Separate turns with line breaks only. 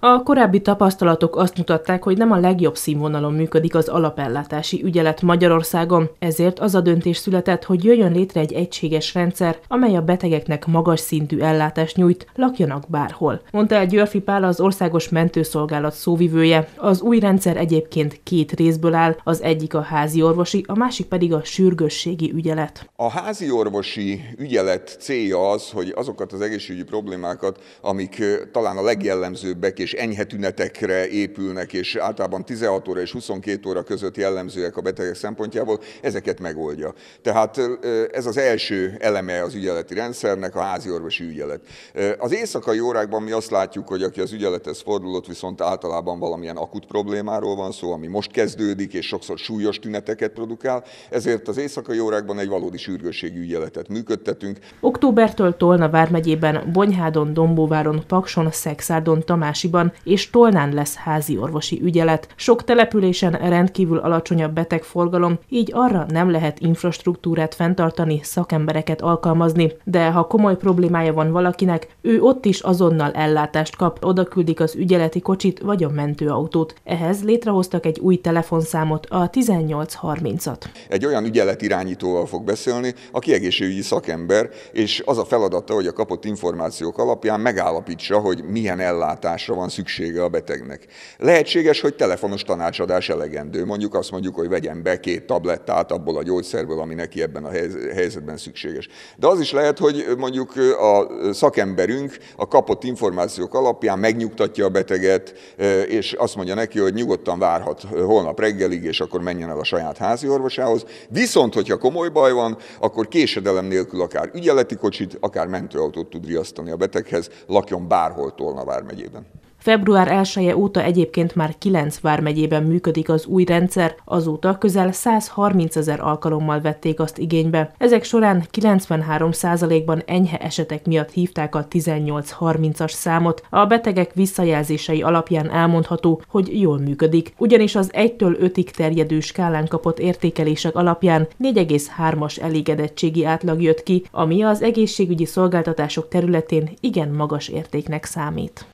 A korábbi tapasztalatok azt mutatták, hogy nem a legjobb színvonalon működik az alapellátási ügyelet Magyarországon, ezért az a döntés született, hogy jöjjön létre egy egységes rendszer, amely a betegeknek magas szintű ellátást nyújt, lakjanak bárhol. Mondta el Györfi Pál az Országos Mentőszolgálat szóvivője. Az új rendszer egyébként két részből áll, az egyik a házi orvosi, a másik pedig a sürgősségi ügyelet.
A házi orvosi ügyelet célja az, hogy azokat az egészségügyi problémákat, amik talán a legjellemzőbbek és és enyhe tünetekre épülnek, és általában 16 óra és 22 óra között jellemzőek a betegek szempontjából, ezeket megoldja. Tehát ez az első eleme az ügyeleti rendszernek, a házi orvosi ügyelet. Az éjszakai órákban mi azt látjuk, hogy aki az ügyelethez fordulott, viszont általában valamilyen akut problémáról van szó, ami most kezdődik, és sokszor súlyos tüneteket produkál, ezért az éjszakai órákban egy valódi sürgősségi ügyeletet működtetünk.
Októbertől Tolna vármegyében, Bonyhádon, Dombóváron, Pakson, Szexárdon, Tamásiban Nagyvárosban és Tolnán lesz házi orvosi ügyelet. Sok településen rendkívül alacsonyabb betegforgalom, így arra nem lehet infrastruktúrát fenntartani, szakembereket alkalmazni. De ha komoly problémája van valakinek, ő ott is azonnal ellátást kap, oda küldik az ügyeleti kocsit vagy a mentőautót. Ehhez létrehoztak egy új telefonszámot, a 1830-at.
Egy olyan ügyelet irányítóval fog beszélni, aki egészségügyi szakember, és az a feladata, hogy a kapott információk alapján megállapítsa, hogy milyen ellátásra van van szüksége a betegnek. Lehetséges, hogy telefonos tanácsadás elegendő. Mondjuk azt mondjuk, hogy vegyen be két tablettát abból a gyógyszerből, ami neki ebben a helyzetben szükséges. De az is lehet, hogy mondjuk a szakemberünk a kapott információk alapján megnyugtatja a beteget, és azt mondja neki, hogy nyugodtan várhat holnap reggelig, és akkor menjen el a saját házi orvosához. Viszont, hogyha komoly baj van, akkor késedelem nélkül akár ügyeleti kocsit, akár mentőautót tud riasztani a beteghez, lakjon bárhol Tolnavár megyében.
Február 1 -e óta egyébként már 9 vármegyében működik az új rendszer, azóta közel 130 ezer alkalommal vették azt igénybe. Ezek során 93%-ban enyhe esetek miatt hívták a 18-30-as számot. A betegek visszajelzései alapján elmondható, hogy jól működik, ugyanis az 1-től 5-ig terjedő skálán kapott értékelések alapján 4,3-as elégedettségi átlag jött ki, ami az egészségügyi szolgáltatások területén igen magas értéknek számít.